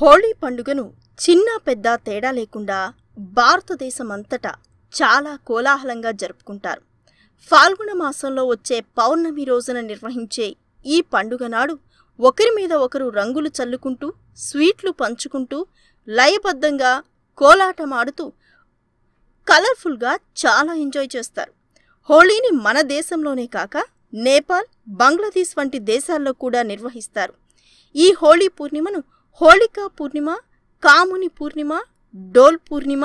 హోళీ పండుగను చిన్న పెద్ద తేడా లేకుండా భారతదేశమంతటా చాలా కోలాహలంగా జరుపుకుంటారు ఫాల్గుణ మాసంలో వచ్చే పౌర్ణమి రోజున నిర్వహించే ఈ పండుగ నాడు ఒకరి మీద ఒకరు రంగులు చల్లుకుంటూ స్వీట్లు పంచుకుంటూ లయబద్ధంగా కోలాటమాడుతూ కలర్ఫుల్గా చాలా ఎంజాయ్ చేస్తారు హోళీని మన దేశంలోనే కాక నేపాల్ బంగ్లాదేశ్ వంటి దేశాల్లో కూడా నిర్వహిస్తారు ఈ హోళీ పూర్ణిమను హోళికా పూర్ణిమ కాముని పూర్ణిమ డోల్ పూర్ణిమ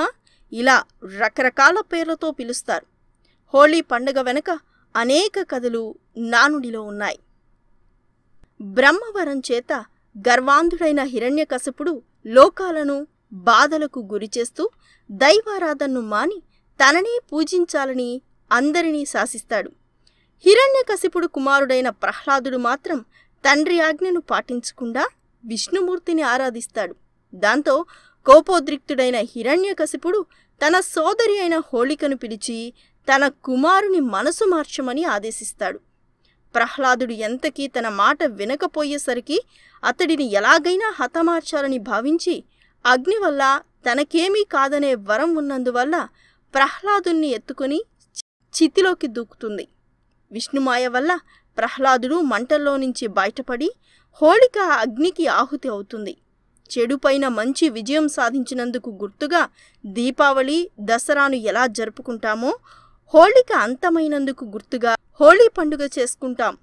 ఇలా రకరకాల పేర్లతో పిలుస్తారు హోళీ పండుగ వెనుక అనేక కథలు నానుడిలో ఉన్నాయి బ్రహ్మవరం చేత గర్వాంధుడైన కసపుడు లోకాలను బాధలకు గురిచేస్తూ దైవారాధనను మాని తననే పూజించాలని అందరినీ శాసిస్తాడు హిరణ్యకశిపుడు కుమారుడైన ప్రహ్లాదుడు మాత్రం తండ్రి ఆజ్ఞను పాటించకుండా విష్ణుమూర్తిని ఆరాధిస్తాడు దాంతో కోపోద్రిక్తుడైన హిరణ్యకశిపుడు తన సోదరి అయిన హోళికను పిలిచి తన కుమారుని మనసు మార్చమని ఆదేశిస్తాడు ప్రహ్లాదుడు ఎంతకీ తన మాట వినకపోయేసరికి అతడిని ఎలాగైనా హతమార్చాలని భావించి అగ్ని వల్ల తనకేమీ కాదనే వరం ఉన్నందువల్ల ప్రహ్లాదుని ఎత్తుకుని చితిలోకి దూకుతుంది విష్ణుమాయ వల్ల ప్రహ్లాదుడు మంటల్లో నుంచి బయటపడి హోళిక అగ్నికి ఆహుతి అవుతుంది చెడుపైన మంచి విజయం సాధించినందుకు గుర్తుగా దీపావళి దసరాను ఎలా జరుపుకుంటామో హోళిక అంతమైనందుకు గుర్తుగా హోళీ పండుగ చేసుకుంటాం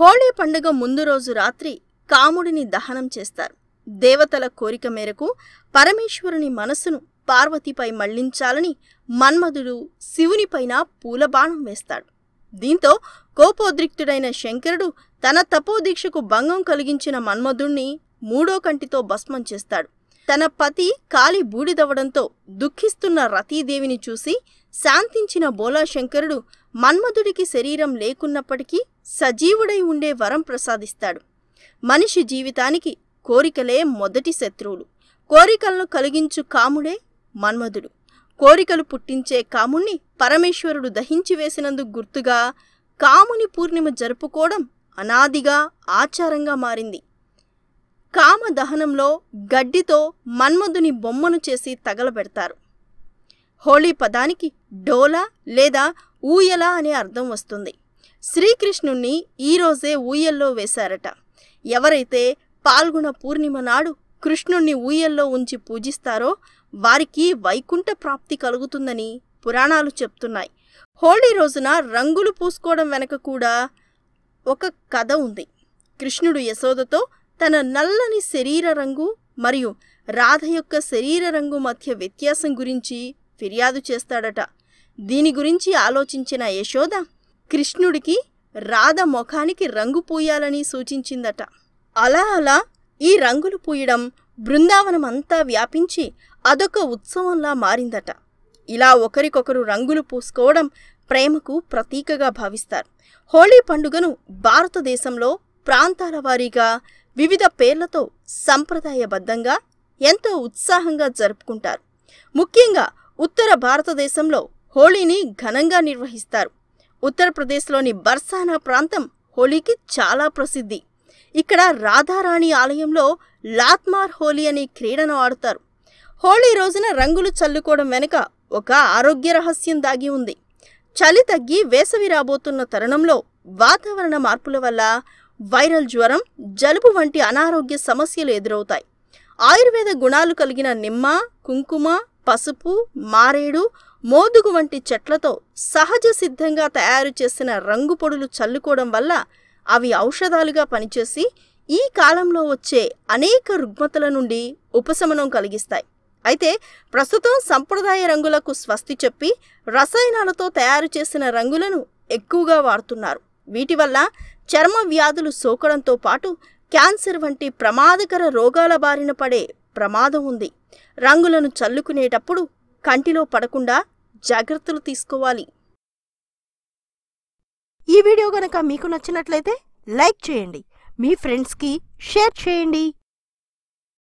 హోళీ పండుగ ముందు రోజు రాత్రి కాముడిని దహనం చేస్తారు దేవతల కోరిక మేరకు పరమేశ్వరుని మనస్సును పార్వతిపై మళ్లించాలని మన్మధుడు శివునిపైన పూలబాణం వేస్తాడు దీంతో కోపోద్రిక్తుడైన శంకరుడు తన తపోదీక్షకు భంగం కలిగించిన మన్మధుణ్ణి మూడో కంటితో భస్మం చేస్తాడు తన పతి కాలి బూడిదవ్వడంతో దుఃఖిస్తున్న రతీదేవిని చూసి శాంతించిన బోలాశంకరుడు మన్మధుడికి శరీరం లేకున్నప్పటికీ సజీవుడై ఉండే వరం ప్రసాదిస్తాడు మనిషి జీవితానికి కోరికలే మొదటి శత్రువులు కోరికలను కలిగించు కాముడే మన్మధుడు కోరికలు పుట్టించే కాముణ్ణి పరమేశ్వరుడు దహించి వేసినందుకు గుర్తుగా కాముని పూర్ణిమ జరుపుకోవడం అనాదిగా ఆచారంగా మారింది కామ దహనంలో గడ్డితో మన్మధుని బొమ్మను చేసి తగలబెడతారు హోళీ పదానికి డోలా లేదా ఊయల అనే అర్థం వస్తుంది శ్రీకృష్ణుణ్ణి ఈరోజే ఊయల్లో వేశారట ఎవరైతే పాల్గొన పూర్ణిమ నాడు కృష్ణుణ్ణి ఊయల్లో ఉంచి పూజిస్తారో వారికి వైకుంఠ ప్రాప్తి కలుగుతుందని పురాణాలు చెప్తున్నాయి హోళీ రోజున రంగులు పూసుకోవడం వెనక కూడా ఒక కథ ఉంది కృష్ణుడు యశోదతో తన నల్లని శరీర రంగు మరియు రాధ యొక్క శరీర రంగు మధ్య వ్యత్యాసం గురించి ఫిర్యాదు చేస్తాడట దీని గురించి ఆలోచించిన యశోద కృష్ణుడికి రాధ ముఖానికి రంగు పూయాలని సూచించిందట అలా అలా ఈ రంగులు పూయడం బృందావనం అంతా వ్యాపించి అదొక ఉత్సవంలా మారిందట ఇలా ఒకరికొకరు రంగులు పూసుకోవడం ప్రేమకు ప్రతీకగా భావిస్తారు హోళీ పండుగను భారతదేశంలో ప్రాంతాల వారీగా వివిధ పేర్లతో సంప్రదాయబద్ధంగా ఎంతో ఉత్సాహంగా జరుపుకుంటారు ముఖ్యంగా ఉత్తర భారతదేశంలో హోళీని ఘనంగా నిర్వహిస్తారు ఉత్తరప్రదేశ్లోని బర్సానా ప్రాంతం హోలీకి చాలా ప్రసిద్ధి ఇక్కడ రాధారాణి ఆలయంలో లాత్మార్ హోలీ అనే క్రీడను ఆడుతారు హోళీ రోజున రంగులు చల్లుకోవడం వెనుక ఒక ఆరోగ్య రహస్యం దాగి ఉంది చలి తగ్గి వేసవి రాబోతున్న తరుణంలో వాతావరణ మార్పుల వల్ల వైరల్ జ్వరం జలుబు వంటి అనారోగ్య సమస్యలు ఎదురవుతాయి ఆయుర్వేద గుణాలు కలిగిన నిమ్మ కుంకుమ పసుపు మారేడు మోదుగు వంటి చెట్లతో సహజ సిద్ధంగా తయారు చేసిన రంగు పొడులు చల్లుకోవడం వల్ల అవి ఔషధాలుగా పనిచేసి ఈ కాలంలో వచ్చే అనేక రుగ్మతల నుండి ఉపశమనం కలిగిస్తాయి అయితే ప్రస్తుతం సంప్రదాయ రంగులకు స్వస్తి చెప్పి రసాయనాలతో తయారు చేసిన రంగులను ఎక్కువగా వాడుతున్నారు వీటి వల్ల చర్మ వ్యాధులు సోకడంతో పాటు క్యాన్సర్ వంటి ప్రమాదకర రోగాల బారిన పడే ప్రమాదం ఉంది రంగులను చల్లుకునేటప్పుడు కంటిలో పడకుండా జాగ్రత్తలు తీసుకోవాలి ఈ వీడియో గనక మీకు నచ్చినట్లయితే లైక్ చేయండి మీ ఫ్రెండ్స్కి షేర్ చేయండి